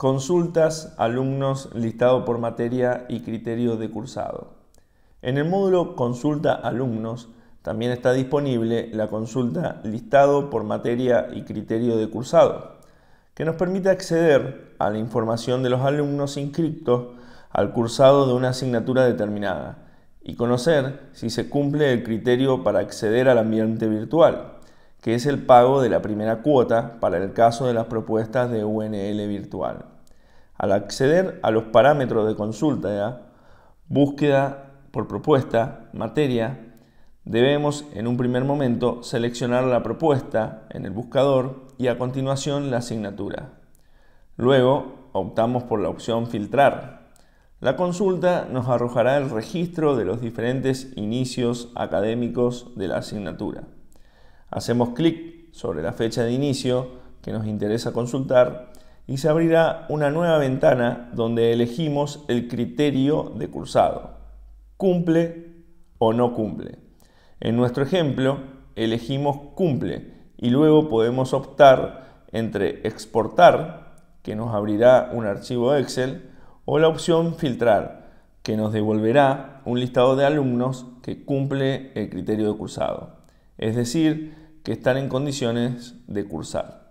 Consultas, alumnos, listado por materia y Criterio de cursado. En el módulo Consulta alumnos también está disponible la consulta listado por materia y criterio de cursado, que nos permite acceder a la información de los alumnos inscritos al cursado de una asignatura determinada y conocer si se cumple el criterio para acceder al ambiente virtual que es el pago de la primera cuota para el caso de las propuestas de UNL virtual. Al acceder a los parámetros de consulta, búsqueda por propuesta, materia, debemos en un primer momento seleccionar la propuesta en el buscador y a continuación la asignatura. Luego optamos por la opción filtrar. La consulta nos arrojará el registro de los diferentes inicios académicos de la asignatura. Hacemos clic sobre la fecha de inicio que nos interesa consultar y se abrirá una nueva ventana donde elegimos el criterio de cursado. ¿Cumple o no cumple? En nuestro ejemplo, elegimos cumple y luego podemos optar entre exportar, que nos abrirá un archivo Excel, o la opción filtrar, que nos devolverá un listado de alumnos que cumple el criterio de cursado. Es decir, que están en condiciones de cursar.